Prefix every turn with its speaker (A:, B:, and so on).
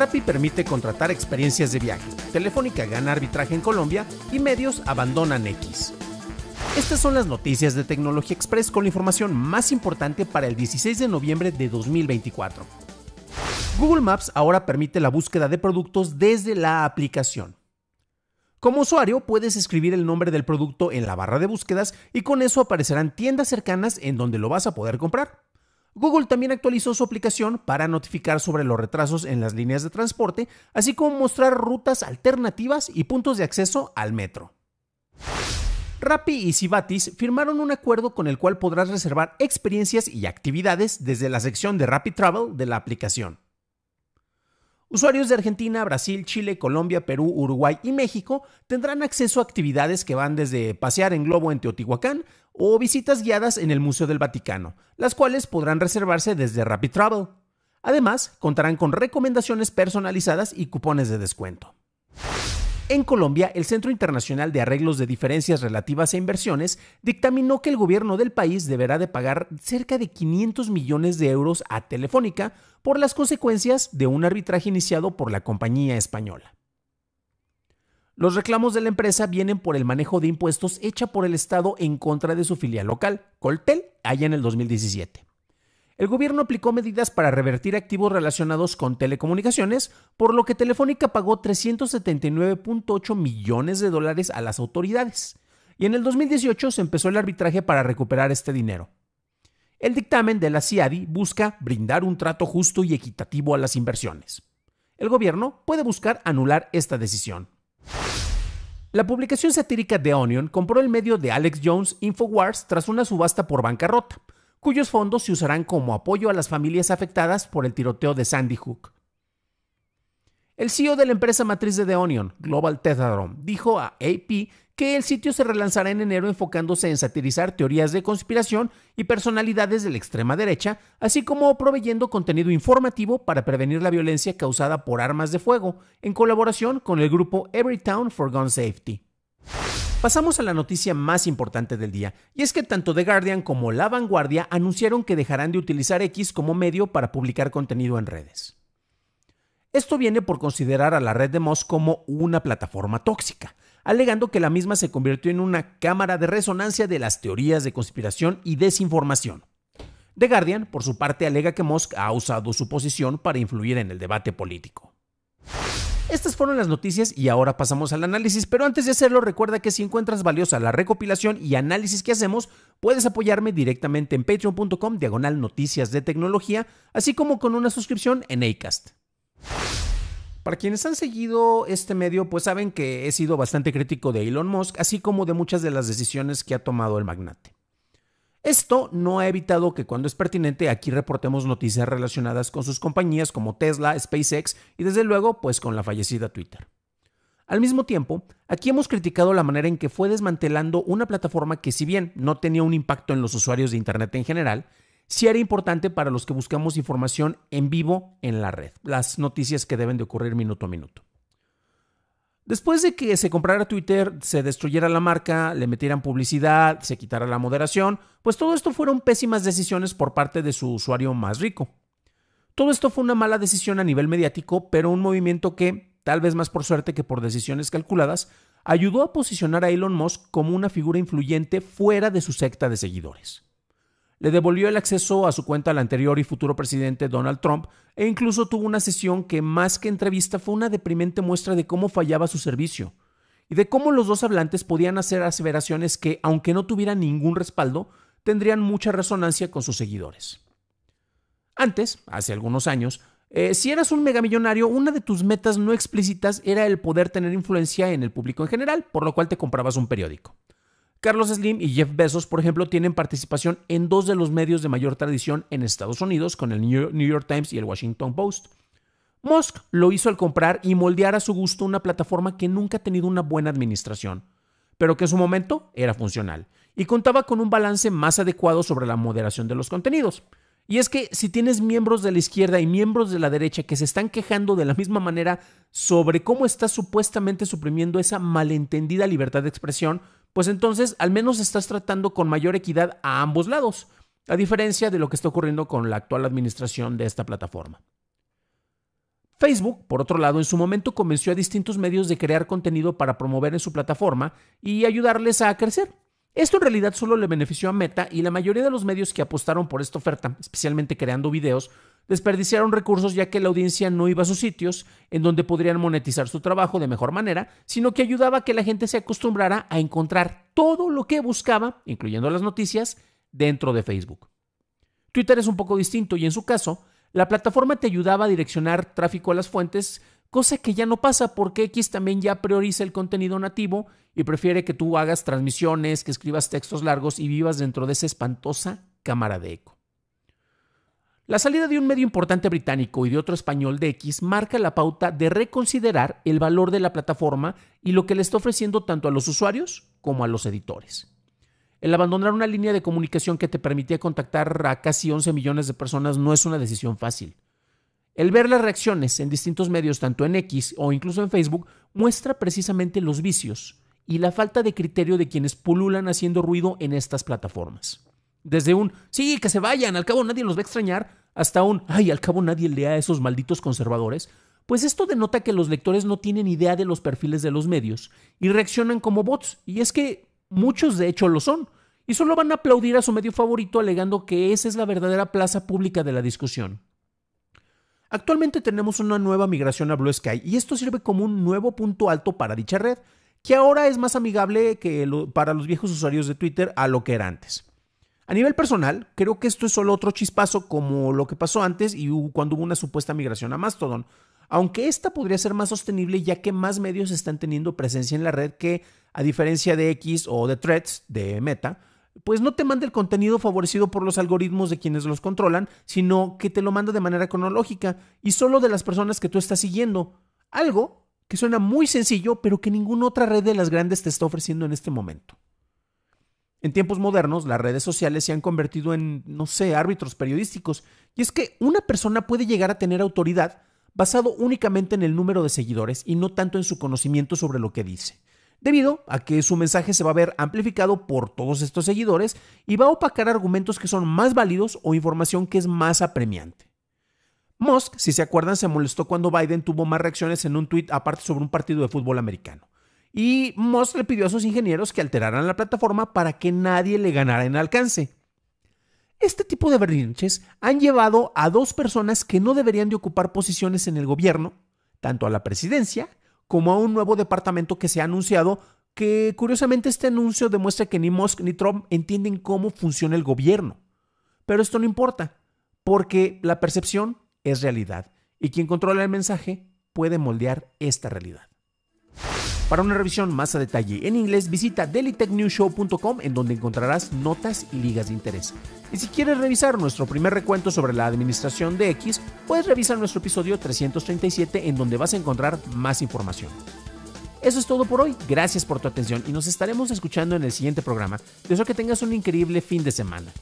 A: Rapi permite contratar experiencias de viaje. Telefónica gana arbitraje en Colombia y medios abandonan X. Estas son las noticias de Tecnología Express con la información más importante para el 16 de noviembre de 2024. Google Maps ahora permite la búsqueda de productos desde la aplicación. Como usuario puedes escribir el nombre del producto en la barra de búsquedas y con eso aparecerán tiendas cercanas en donde lo vas a poder comprar. Google también actualizó su aplicación para notificar sobre los retrasos en las líneas de transporte, así como mostrar rutas alternativas y puntos de acceso al metro. Rappi y Cibatis firmaron un acuerdo con el cual podrás reservar experiencias y actividades desde la sección de Rappi Travel de la aplicación. Usuarios de Argentina, Brasil, Chile, Colombia, Perú, Uruguay y México tendrán acceso a actividades que van desde pasear en globo en Teotihuacán o visitas guiadas en el Museo del Vaticano, las cuales podrán reservarse desde Rapid Travel. Además, contarán con recomendaciones personalizadas y cupones de descuento. En Colombia, el Centro Internacional de Arreglos de Diferencias Relativas a e Inversiones dictaminó que el gobierno del país deberá de pagar cerca de 500 millones de euros a Telefónica por las consecuencias de un arbitraje iniciado por la compañía española. Los reclamos de la empresa vienen por el manejo de impuestos hecha por el Estado en contra de su filial local, Coltel, allá en el 2017 el gobierno aplicó medidas para revertir activos relacionados con telecomunicaciones, por lo que Telefónica pagó 379.8 millones de dólares a las autoridades. Y en el 2018 se empezó el arbitraje para recuperar este dinero. El dictamen de la CIADI busca brindar un trato justo y equitativo a las inversiones. El gobierno puede buscar anular esta decisión. La publicación satírica The Onion compró el medio de Alex Jones Infowars tras una subasta por bancarrota cuyos fondos se usarán como apoyo a las familias afectadas por el tiroteo de Sandy Hook. El CEO de la empresa matriz de The Onion, Global Tetadrome, dijo a AP que el sitio se relanzará en enero enfocándose en satirizar teorías de conspiración y personalidades de la extrema derecha, así como proveyendo contenido informativo para prevenir la violencia causada por armas de fuego, en colaboración con el grupo Everytown for Gun Safety. Pasamos a la noticia más importante del día, y es que tanto The Guardian como La Vanguardia anunciaron que dejarán de utilizar X como medio para publicar contenido en redes. Esto viene por considerar a la red de Musk como una plataforma tóxica, alegando que la misma se convirtió en una cámara de resonancia de las teorías de conspiración y desinformación. The Guardian, por su parte, alega que Musk ha usado su posición para influir en el debate político. Estas fueron las noticias y ahora pasamos al análisis, pero antes de hacerlo recuerda que si encuentras valiosa la recopilación y análisis que hacemos, puedes apoyarme directamente en patreon.com diagonal noticias de tecnología, así como con una suscripción en ACAST. Para quienes han seguido este medio, pues saben que he sido bastante crítico de Elon Musk, así como de muchas de las decisiones que ha tomado el magnate. Esto no ha evitado que cuando es pertinente aquí reportemos noticias relacionadas con sus compañías como Tesla, SpaceX y desde luego pues con la fallecida Twitter. Al mismo tiempo, aquí hemos criticado la manera en que fue desmantelando una plataforma que si bien no tenía un impacto en los usuarios de Internet en general, sí era importante para los que buscamos información en vivo en la red, las noticias que deben de ocurrir minuto a minuto. Después de que se comprara Twitter, se destruyera la marca, le metieran publicidad, se quitara la moderación, pues todo esto fueron pésimas decisiones por parte de su usuario más rico. Todo esto fue una mala decisión a nivel mediático, pero un movimiento que, tal vez más por suerte que por decisiones calculadas, ayudó a posicionar a Elon Musk como una figura influyente fuera de su secta de seguidores le devolvió el acceso a su cuenta al anterior y futuro presidente Donald Trump e incluso tuvo una sesión que más que entrevista fue una deprimente muestra de cómo fallaba su servicio y de cómo los dos hablantes podían hacer aseveraciones que, aunque no tuvieran ningún respaldo, tendrían mucha resonancia con sus seguidores. Antes, hace algunos años, eh, si eras un megamillonario, una de tus metas no explícitas era el poder tener influencia en el público en general, por lo cual te comprabas un periódico. Carlos Slim y Jeff Bezos, por ejemplo, tienen participación en dos de los medios de mayor tradición en Estados Unidos, con el New York Times y el Washington Post. Musk lo hizo al comprar y moldear a su gusto una plataforma que nunca ha tenido una buena administración, pero que en su momento era funcional y contaba con un balance más adecuado sobre la moderación de los contenidos. Y es que si tienes miembros de la izquierda y miembros de la derecha que se están quejando de la misma manera sobre cómo está supuestamente suprimiendo esa malentendida libertad de expresión, pues entonces al menos estás tratando con mayor equidad a ambos lados, a diferencia de lo que está ocurriendo con la actual administración de esta plataforma. Facebook, por otro lado, en su momento convenció a distintos medios de crear contenido para promover en su plataforma y ayudarles a crecer. Esto en realidad solo le benefició a Meta y la mayoría de los medios que apostaron por esta oferta, especialmente creando videos, Desperdiciaron recursos ya que la audiencia no iba a sus sitios en donde podrían monetizar su trabajo de mejor manera, sino que ayudaba a que la gente se acostumbrara a encontrar todo lo que buscaba, incluyendo las noticias, dentro de Facebook. Twitter es un poco distinto y en su caso, la plataforma te ayudaba a direccionar tráfico a las fuentes, cosa que ya no pasa porque X también ya prioriza el contenido nativo y prefiere que tú hagas transmisiones, que escribas textos largos y vivas dentro de esa espantosa cámara de eco. La salida de un medio importante británico y de otro español de X marca la pauta de reconsiderar el valor de la plataforma y lo que le está ofreciendo tanto a los usuarios como a los editores. El abandonar una línea de comunicación que te permitía contactar a casi 11 millones de personas no es una decisión fácil. El ver las reacciones en distintos medios, tanto en X o incluso en Facebook, muestra precisamente los vicios y la falta de criterio de quienes pululan haciendo ruido en estas plataformas. Desde un, sí, que se vayan, al cabo nadie los va a extrañar, hasta un, ay, al cabo nadie lea a esos malditos conservadores, pues esto denota que los lectores no tienen idea de los perfiles de los medios y reaccionan como bots, y es que muchos de hecho lo son, y solo van a aplaudir a su medio favorito alegando que esa es la verdadera plaza pública de la discusión. Actualmente tenemos una nueva migración a Blue Sky y esto sirve como un nuevo punto alto para dicha red, que ahora es más amigable que para los viejos usuarios de Twitter a lo que era antes. A nivel personal, creo que esto es solo otro chispazo como lo que pasó antes y cuando hubo una supuesta migración a Mastodon, aunque esta podría ser más sostenible ya que más medios están teniendo presencia en la red que, a diferencia de X o de Threads de Meta, pues no te manda el contenido favorecido por los algoritmos de quienes los controlan, sino que te lo manda de manera cronológica y solo de las personas que tú estás siguiendo. Algo que suena muy sencillo, pero que ninguna otra red de las grandes te está ofreciendo en este momento. En tiempos modernos, las redes sociales se han convertido en, no sé, árbitros periodísticos, y es que una persona puede llegar a tener autoridad basado únicamente en el número de seguidores y no tanto en su conocimiento sobre lo que dice, debido a que su mensaje se va a ver amplificado por todos estos seguidores y va a opacar argumentos que son más válidos o información que es más apremiante. Musk, si se acuerdan, se molestó cuando Biden tuvo más reacciones en un tuit aparte sobre un partido de fútbol americano y Musk le pidió a sus ingenieros que alteraran la plataforma para que nadie le ganara en alcance. Este tipo de berrinches han llevado a dos personas que no deberían de ocupar posiciones en el gobierno, tanto a la presidencia como a un nuevo departamento que se ha anunciado, que curiosamente este anuncio demuestra que ni Musk ni Trump entienden cómo funciona el gobierno. Pero esto no importa, porque la percepción es realidad y quien controla el mensaje puede moldear esta realidad. Para una revisión más a detalle en inglés, visita dailytechnewshow.com en donde encontrarás notas y ligas de interés. Y si quieres revisar nuestro primer recuento sobre la administración de X, puedes revisar nuestro episodio 337 en donde vas a encontrar más información. Eso es todo por hoy, gracias por tu atención y nos estaremos escuchando en el siguiente programa. Deseo que tengas un increíble fin de semana.